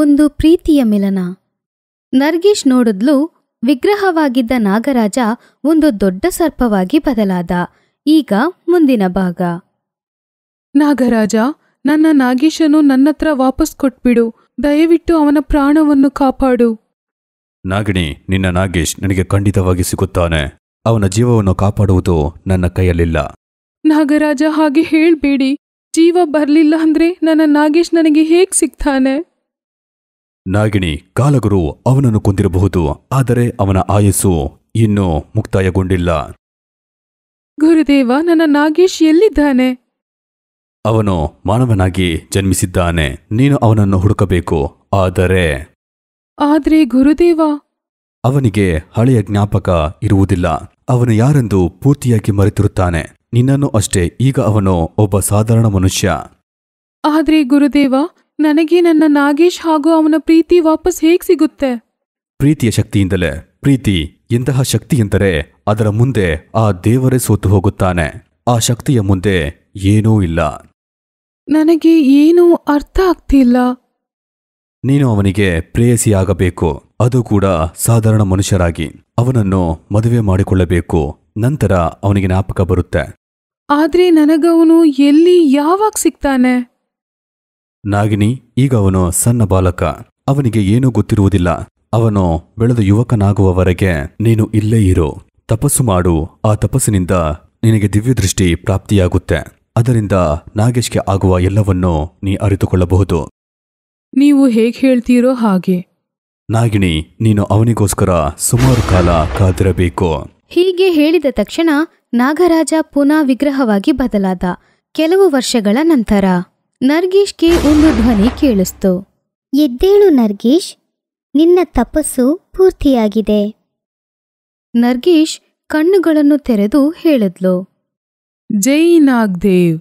ಒಂದು ಪ್ರೀತಿಯ ಮಿಲನ ನರ್ಗೀಶ್ ನೋಡಿದ್ಲು ವಿಗ್ರಹವಾಗಿದ್ದ ನಾಗರಾಜ ಒಂದು ದೊಡ್ಡ ಸರ್ಪವಾಗಿ ಬದಲಾದ ಈಗ ಮುಂದಿನ ಭಾಗ ನಾಗರಾಜ ನನ್ನ ನಾಗೇಶನು ನನ್ನತ್ರ ವಾಪಸ್ ಕೊಟ್ಬಿಡು ದಯವಿಟ್ಟು ಅವನ ಪ್ರಾಣವನ್ನು ಕಾಪಾಡು ನಾಗಿಣಿ ನಿನ್ನ ನಾಗೇಶ್ ನನಗೆ ಖಂಡಿತವಾಗಿ ಸಿಗುತ್ತಾನೆ ಅವನ ಜೀವವನ್ನು ಕಾಪಾಡುವುದು ನನ್ನ ಕೈಯಲ್ಲಿಲ್ಲ ನಾಗರಾಜ ಹಾಗೆ ಹೇಳ್ಬೇಡಿ ಜೀವ ಬರ್ಲಿಲ್ಲ ಅಂದ್ರೆ ನನ್ನ ನಾಗೇಶ್ ನನಗೆ ಹೇಗ್ ಸಿಗ್ತಾನೆ ನಾಗಿಣಿ ಕಾಲಗುರು ಅವನನ್ನು ಕೊಂದಿರಬಹುದು ಆದರೆ ಅವನ ಆಯಸ್ಸು ಇನ್ನೂ ಮುಕ್ತಾಯಗೊಂಡಿಲ್ಲ ಗುರುದೇವ ನನ್ನ ನಾಗೇಶ್ ಎಲ್ಲಿದ್ದಾನೆ ಅವನು ಮಾನವನಾಗಿ ಜನ್ಮಿಸಿದ್ದಾನೆ ನೀನು ಅವನನ್ನು ಹುಡುಕಬೇಕು ಆದರೆ ಆದ್ರೆ ಗುರುದೇವ ಅವನಿಗೆ ಹಳೆಯ ಜ್ಞಾಪಕ ಇರುವುದಿಲ್ಲ ಅವನು ಯಾರೆಂದು ಪೂರ್ತಿಯಾಗಿ ಮರೆತಿರುತ್ತಾನೆ ನಿನ್ನನ್ನು ಅಷ್ಟೇ ಈಗ ಅವನು ಒಬ್ಬ ಸಾಧಾರಣ ಮನುಷ್ಯ ಆದ್ರೆ ಗುರುದೇವ ನನಗೆ ನನ್ನ ನಾಗೇಶ್ ಹಾಗೂ ಅವನ ಪ್ರೀತಿ ವಾಪಸ್ ಹೇಗೆ ಸಿಗುತ್ತೆ ಪ್ರೀತಿಯ ಶಕ್ತಿಯಿಂದಲೇ ಪ್ರೀತಿ ಎಂತಹ ಶಕ್ತಿ ಎಂದರೆ ಅದರ ಮುಂದೆ ಆ ದೇವರೇ ಸೋತು ಹೋಗುತ್ತಾನೆ ಆ ಶಕ್ತಿಯ ಮುಂದೆ ಏನೂ ಇಲ್ಲ ನನಗೆ ಏನೂ ಅರ್ಥ ಆಗ್ತಿಲ್ಲ ನೀನು ಅವನಿಗೆ ಪ್ರೇಯಸಿಯಾಗಬೇಕು ಅದು ಕೂಡ ಸಾಧಾರಣ ಮನುಷ್ಯರಾಗಿ ಅವನನ್ನು ಮದುವೆ ಮಾಡಿಕೊಳ್ಳಬೇಕು ನಂತರ ಅವನಿಗೆ ಜ್ಞಾಪಕ ಬರುತ್ತೆ ಆದ್ರೆ ನನಗವನು ಎಲ್ಲಿ ಯಾವಾಗ ಸಿಗ್ತಾನೆ ನಾಗಿನಿ ಈಗ ಅವನು ಸಣ್ಣ ಬಾಲಕ ಅವನಿಗೆ ಏನೂ ಗೊತ್ತಿರುವುದಿಲ್ಲ ಅವನು ಬೆಳೆದ ಯುವಕನಾಗುವವರೆಗೆ ನೀನು ಇಲ್ಲೇ ಇರು ತಪಸ್ಸು ಮಾಡು ಆ ತಪಸ್ಸಿನಿಂದ ನಿನಗೆ ದಿವ್ಯದೃಷ್ಟಿ ಪ್ರಾಪ್ತಿಯಾಗುತ್ತೆ ಅದರಿಂದ ನಾಗೇಶ್ಗೆ ಆಗುವ ಎಲ್ಲವನ್ನೂ ನೀ ಅರಿತುಕೊಳ್ಳಬಹುದು ನೀವು ಹೇಗೆ ಹೇಳ್ತೀರೋ ಹಾಗೆ ನಾಗಿಣಿ ನೀನು ಅವನಿಗೋಸ್ಕರ ಸುಮಾರು ಕಾಲ ಕಾದಿರಬೇಕು ಹೀಗೆ ಹೇಳಿದ ತಕ್ಷಣ ನಾಗರಾಜ ಪುನಃ ವಿಗ್ರಹವಾಗಿ ಬದಲಾದ ಕೆಲವು ವರ್ಷಗಳ ನಂತರ ನರ್ಗೀಶ್ಗೆ ಒಂದು ಧ್ವನಿ ಕೇಳಿಸ್ತು ಎದ್ದೇಳು ನರ್ಗೀಶ್ ನಿನ್ನ ತಪಸ್ಸು ಪೂರ್ತಿಯಾಗಿದೆ ನರ್ಗೀಶ್ ಕಣ್ಣುಗಳನ್ನು ತೆರೆದು ಹೇಳಿದ್ಲು ಜೈ ನಾಗ್ದೇವ್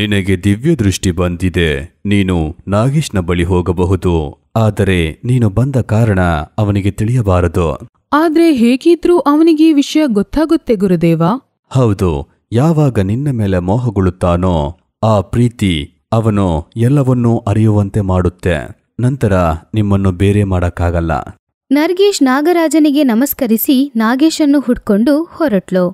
ನಿನಗೆ ದಿವ್ಯ ದೃಷ್ಟಿ ಬಂದಿದೆ ನೀನು ನಾಗೇಶ್ನ ಬಳಿ ಹೋಗಬಹುದು ಆದರೆ ನೀನು ಬಂದ ಕಾರಣ ಅವನಿಗೆ ತಿಳಿಯಬಾರದು ಆದ್ರೆ ಹೇಗಿದ್ರೂ ಅವನಿಗೆ ಈ ವಿಷಯ ಗೊತ್ತಾಗುತ್ತೆ ಗುರುದೇವ ಹೌದು ಯಾವಾಗ ನಿನ್ನ ಮೇಲೆ ಮೋಹಗೊಳ್ಳುತ್ತಾನೋ ಆ ಪ್ರೀತಿ ಅವನು ಎಲ್ಲವನ್ನೂ ಅರಿಯುವಂತೆ ಮಾಡುತ್ತೆ ನಂತರ ನಿಮ್ಮನ್ನು ಬೇರೆ ಮಾಡಕ್ಕಾಗಲ್ಲ ನರ್ಗೇಶ್ ನಾಗರಾಜನಿಗೆ ನಮಸ್ಕರಿಸಿ ನಾಗೇಶನ್ನು ಹುಡ್ಕೊಂಡು ಹೊರಟ್ಲು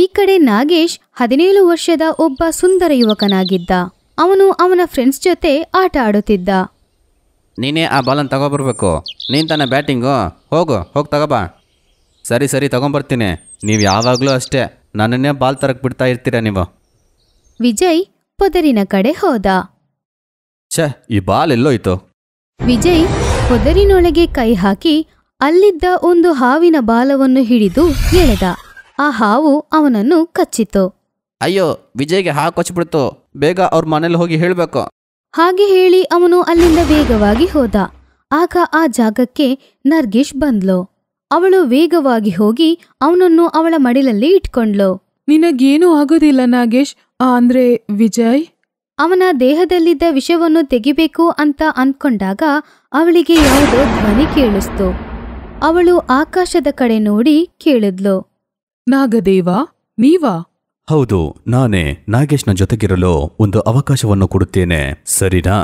ಈ ಕಡೆ ನಾಗೇಶ್ ಹದಿನೇಳು ವರ್ಷದ ಒಬ್ಬ ಸುಂದರ ಯುವಕನಾಗಿದ್ದ ಅವನು ಅವನ ಫ್ರೆಂಡ್ಸ್ ಜೊತೆ ಆಟ ಆಡುತ್ತಿದ್ದ ನೀನೇ ಆ ಬಾಲನ್ ತಗೊಬರ್ಬೇಕು ನೀನ್ ತನ್ನ ಬ್ಯಾಟಿಂಗು ಹೋಗು ಹೋಗಿ ತಗೋಬಾ ಸರಿ ಸರಿ ತಗೊಂಬರ್ತೀನಿ ನೀವು ಯಾವಾಗಲೂ ಅಷ್ಟೇ ನನ್ನನ್ನೇ ಬಾಲ್ ತರಕ್ ಬಿಡ್ತಾ ಇರ್ತೀರಾ ನೀವು ವಿಜಯ್ ಪೊದರಿನ ಕಡೆ ಹೋದ ಛೆ ಈ ಬಾಲ್ ಎಲ್ಲೋಯ್ತು ವಿಜಯ್ ಪೊದರಿನೊಳಗೆ ಕೈ ಹಾಕಿ ಅಲ್ಲಿದ್ದ ಒಂದು ಹಾವಿನ ಬಾಲವನ್ನು ಹಿಡಿದು ಎಳೆದ ಆ ಹಾವು ಅವನನ್ನು ಕಚ್ಚಿತು ಅಯ್ಯೋ ವಿಜಯ್ಗೆ ಕೊಚ್ಬಿಡ್ತು ಬೇಗ ಅವ್ರ ಮನೇಲಿ ಹೋಗಿ ಹೇಳ್ಬೇಕು ಹಾಗೆ ಹೇಳಿ ಅವನು ಅಲ್ಲಿಂದ ವೇಗವಾಗಿ ಹೋದ ಆಗ ಆ ಜಾಗಕ್ಕೆ ನರ್ಗೇಶ್ ಬಂದ್ಲು ಅವಳು ವೇಗವಾಗಿ ಹೋಗಿ ಅವನನ್ನು ಅವಳ ಮಡಿಲಲ್ಲಿ ಇಟ್ಕೊಂಡ್ಲು ನಿನಗೇನೂ ಆಗೋದಿಲ್ಲ ನಾಗೇಶ್ ಅಂದ್ರೆ ವಿಜಯ್ ಅವನ ದೇಹದಲ್ಲಿದ್ದ ವಿಷವನ್ನು ತೆಗಿಬೇಕು ಅಂತ ಅಂದ್ಕೊಂಡಾಗ ಅವಳಿಗೆ ಯಾವುದೋ ಧ್ವನಿ ಕೇಳಿಸ್ತು ಅವಳು ಆಕಾಶದ ಕಡೆ ನೋಡಿ ಕೇಳಿದ್ಲು ನಾಗದೇವ ನೀವಾ ಹೌದು ನಾನೇ ನಾಗೇಶ್ನ ಜೊತೆಗಿರಲು ಒಂದು ಅವಕಾಶವನ್ನು ಕೊಡುತ್ತೇನೆ ಸರಿನಾ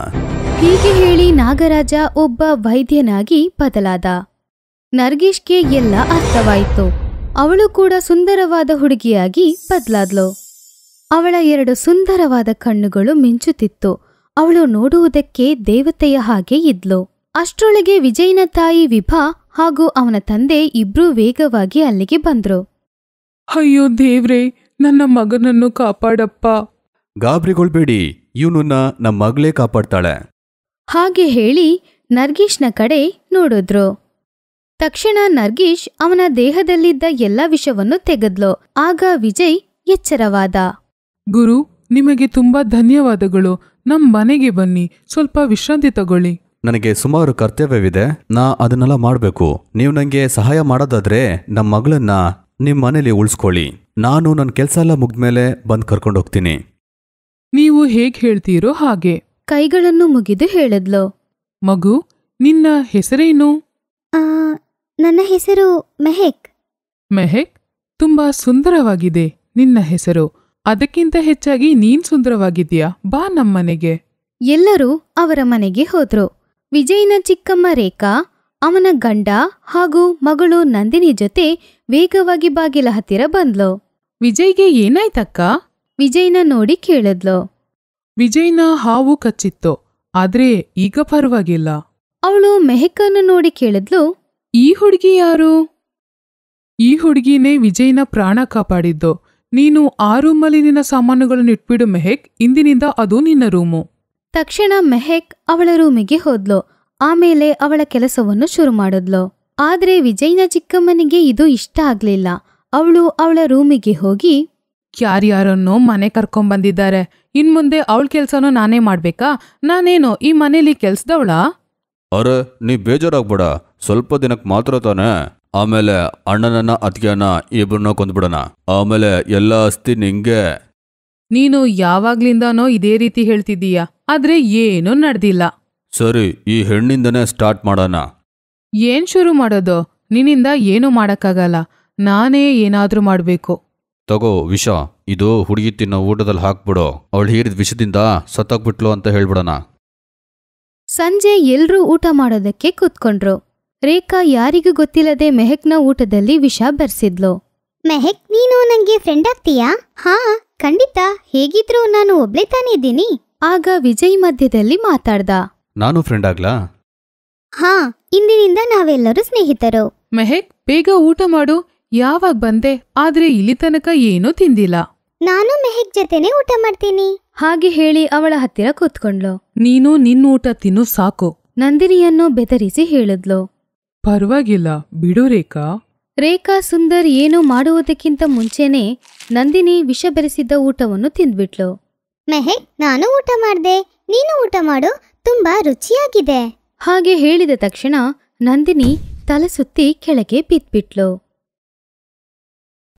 ಹೀಗೆ ಹೇಳಿ ನಾಗರಾಜ ಒಬ್ಬ ವೈದ್ಯನಾಗಿ ಬದಲಾದ ನರ್ಗೇಶ್ಗೆ ಎಲ್ಲ ಅರ್ಥವಾಯಿತು ಅವಳು ಕೂಡ ಸುಂದರವಾದ ಹುಡುಗಿಯಾಗಿ ಬದಲಾದ್ಲು ಅವಳ ಎರಡು ಸುಂದರವಾದ ಕಣ್ಣುಗಳು ಮಿಂಚುತ್ತಿತ್ತು ಅವಳು ನೋಡುವುದಕ್ಕೆ ದೇವತೆಯ ಹಾಗೆ ಇದ್ಲು ಅಷ್ಟರೊಳಗೆ ವಿಜಯನ ತಾಯಿ ವಿಭಾ ಹಾಗೂ ಅವನ ತಂದೆ ಇಬ್ರೂ ವೇಗವಾಗಿ ಅಲ್ಲಿಗೆ ಬಂದ್ರು ಅಯ್ಯೋ ದೇವ್ರೇ ನನ್ನ ಮಗನನ್ನು ಕಾಪಾಡಪ್ಪ ಗಾಬರಿಗೊಳ್ಬೇಡಿ ಇವನನ್ನ ನಮ್ಮ ಮಗಳೇ ಕಾಪಾಡ್ತಾಳೆ ಹಾಗೆ ಹೇಳಿ ನರ್ಗೀಶ್ನ ಕಡೆ ನೋಡಿದ್ರು ತಕ್ಷಣ ನರ್ಗೀಶ್ ಅವನ ದೇಹದಲ್ಲಿದ್ದ ಎಲ್ಲ ವಿಷವನ್ನು ತೆಗೆದ್ಲು ಆಗ ವಿಜಯ್ ಎಚ್ಚರವಾದ ಗುರು ನಿಮಗೆ ತುಂಬಾ ಧನ್ಯವಾದಗಳು ನಮ್ಮ ಮನೆಗೆ ಬನ್ನಿ ಸ್ವಲ್ಪ ವಿಶ್ರಾಂತಿ ತಗೊಳ್ಳಿ ನನಗೆ ಸುಮಾರು ಕರ್ತವ್ಯವಿದೆ ನಾ ಅದನ್ನೆಲ್ಲ ಮಾಡಬೇಕು ನೀವು ನನಗೆ ಸಹಾಯ ಮಾಡೋದಾದ್ರೆ ನಮ್ಮ ಮಗಳನ್ನ ನಿಮ್ಮ ಮನೇಲಿ ಉಳಿಸ್ಕೊಳ್ಳಿ ನಾನು ನನ್ನ ಕೆಲಸ ಎಲ್ಲ ಮುಗ್ದ್ಮೇಲೆ ಬಂದು ಕರ್ಕೊಂಡು ಹೋಗ್ತೀನಿ ನೀವು ಹೇಗ್ ಹೇಳ್ತೀರೋ ಹಾಗೆ ಕೈಗಳನ್ನು ಮುಗಿದು ಹೇಳದ್ಲು ಮಗು ನಿನ್ನ ಹೆಸರೇನು ನನ್ನ ಹೆಸರು ಮೆಹೆಕ್ ಮೆಹೆಕ್ ತುಂಬಾ ಸುಂದರವಾಗಿದೆ ನಿನ್ನ ಹೆಸರು ಅದಕ್ಕಿಂತ ಹೆಚ್ಚಾಗಿ ನೀನ್ ಸುಂದರವಾಗಿದ್ಯಾ ಬಾ ನಮ್ಮನೆಗೆ ಎಲ್ಲರೂ ಅವರ ಮನೆಗೆ ಹೋದ್ರು ವಿಜಯ್ನ ಚಿಕ್ಕಮ್ಮ ರೇಖಾ ಅವನ ಗಂಡ ಹಾಗೂ ಮಗಳು ನಂದಿನಿ ಜೊತೆ ವೇಗವಾಗಿ ಬಾಗಿಲ ಹತ್ತಿರ ಬಂದ್ಲು ವಿಜಯ್ಗೆ ಏನಾಯ್ತಕ್ಕ ವಿಜಯ್ನ ನೋಡಿ ಕೇಳಿದ್ಲು ವಿಜಯ್ನ ಹಾವು ಕಚ್ಚಿತ್ತು ಆದ್ರೆ ಈಗ ಪರವಾಗಿಲ್ಲ ಅವಳು ಮೆಹಕನ ನೋಡಿ ಕೇಳಿದ್ಲು ಈ ಹುಡುಗಿ ಯಾರು ಈ ಹುಡುಗಿನೇ ವಿಜಯ್ನ ಪ್ರಾಣ ಕಾಪಾಡಿದ್ದು ನೀನು ಆ ರೂಮಲ್ಲಿ ನಿನ್ನ ಸಾಮಾನುಗಳನ್ನು ಇಟ್ಬಿಡು ಮೆಹೆಕ್ ಇಂದಿನಿಂದ ಅದು ನಿನ್ನ ರೂಮು ತಕ್ಷಣ ಮೆಹೆಕ್ ಅವಳ ರೂಮಿಗೆ ಹೋದ್ಲು ಆಮೇಲೆ ಅವಳ ಕೆಲಸವನ್ನು ಶುರು ಮಾಡಿದ್ಲು ಆದ್ರೆ ವಿಜಯ್ನ ಚಿಕ್ಕಮ್ಮನಿಗೆ ಇದು ಇಷ್ಟ ಆಗ್ಲಿಲ್ಲ ಅವಳು ಅವಳ ರೂಮಿಗೆ ಹೋಗಿ ಯಾರ್ಯಾರನ್ನೋ ಮನೆ ಕರ್ಕೊಂಬಂದಿದ್ದಾರೆ ಇನ್ಮುಂದೆ ಅವಳ ಕೆಲ್ಸನೂ ನಾನೇ ಮಾಡ್ಬೇಕಾ ನಾನೇನೋ ಈ ಮನೇಲಿ ಕೆಲ್ಸದವ್ಳಾ ಅರೆ ನೀ ಬೇಜಾರಾಗ್ಬೇಡ ಸ್ವಲ್ಪ ದಿನಕ್ಕೆ ಮಾತ್ರ ತಾನೇ ಆಮೇಲೆ ಅಣ್ಣನನ್ನ ಅತ್ತಿಗೆಯನ್ನ ಇಬ್ಬರನ್ನ ಕೊಂದ್ಬಿಡೋಣ ಆಮೇಲೆ ಎಲ್ಲ ಅಸ್ತಿ ನಿಂಗೆ ನೀನು ಯಾವಾಗ್ಲಿಂದನೋ ಇದೇ ರೀತಿ ಹೇಳ್ತಿದ್ದೀಯ ಆದ್ರೆ ಏನೂ ನಡೆದಿಲ್ಲ ಸರಿ ಈ ಹೆಣ್ಣಿಂದನೇ ಸ್ಟಾರ್ಟ್ ಮಾಡೋಣ ಏನ್ ಶುರು ಮಾಡೋದು ನಿನ್ನಿಂದ ಏನೂ ಮಾಡಕ್ಕಾಗಲ್ಲ ನಾನೇ ಏನಾದ್ರೂ ಮಾಡ್ಬೇಕು ತಗೋ ವಿಷ ಇದು ಹುಡುಗಿ ತಿನ್ನೋ ಊಟದಲ್ಲಿ ಹಾಕ್ಬಿಡು ಅವಳು ಹೀರಿದ ವಿಷದಿಂದ ಸತ್ತಾಗ್ಬಿಟ್ಲು ಅಂತ ಹೇಳ್ಬಿಡೋಣ ಸಂಜೆ ಎಲ್ರೂ ಊಟ ಮಾಡೋದಕ್ಕೆ ಕೂತ್ಕೊಂಡ್ರು ರೇಖಾ ಯಾರಿಗೂ ಗೊತ್ತಿಲ್ಲದೆ ಮೆಹಕ್ನ ಊಟದಲ್ಲಿ ವಿಷ ಬರ್ಸಿದ್ಲು ಮೆಹಕ್ ನೀನು ನಂಗೆ ಫ್ರೆಂಡ್ ಆಗ್ತೀಯಾ ಹಾ ಖಂಡಿತ ಹೇಗಿದ್ರು ನಾನು ಒಬ್ಳೆ ತಾನೇ ಇದ್ದೀನಿ ಆಗ ವಿಜಯ್ ಮಧ್ಯದಲ್ಲಿ ಮಾತಾಡ್ದ ನಾನು ಫ್ರೆಂಡ್ ಆಗ್ಲಾ ಹಾ ಇಂದಿನಿಂದ ನಾವೆಲ್ಲರೂ ಸ್ನೇಹಿತರು ಮೆಹಕ್ ಬೇಗ ಊಟ ಮಾಡು ಯಾವಾಗ ಬಂದೆ ಆದ್ರೆ ಇಲ್ಲಿ ತನಕ ಏನೂ ತಿಂದಿಲ್ಲ ನಾನು ಮೆಹಕ್ ಜೊತೆನೆ ಊಟ ಮಾಡ್ತೀನಿ ಹಾಗೆ ಹೇಳಿ ಅವಳ ಹತ್ತಿರ ಕೂತ್ಕೊಂಡ್ಲು ನೀನು ನಿನ್ನ ಊಟ ತಿನ್ನು ಸಾಕು ನಂದಿನಿಯನ್ನು ಬೆದರಿಸಿ ಹೇಳಿದ್ಲು ಪರವಾಗಿಲ್ಲ ಬಿಡು ರೇಖಾ ರೇಖಾ ಸುಂದರ್ ಏನೂ ಮಾಡುವುದಕ್ಕಿಂತ ಮುಂಚೆನೆ ನಂದಿನಿ ವಿಷ ಬೆರೆಸಿದ್ದ ಊಟವನ್ನು ತಿಂದ್ಬಿಟ್ಲು ಮೆಹೇ ನಾನು ಊಟ ಮಾಡ್ದೆ ನೀನು ಊಟ ಮಾಡು ತುಂಬಾ ರುಚಿಯಾಗಿದೆ ಹಾಗೆ ಹೇಳಿದ ತಕ್ಷಣ ನಂದಿನಿ ತಲೆ ಸುತ್ತಿ ಕೆಳಗೆ ಬಿದ್ಬಿಟ್ಲು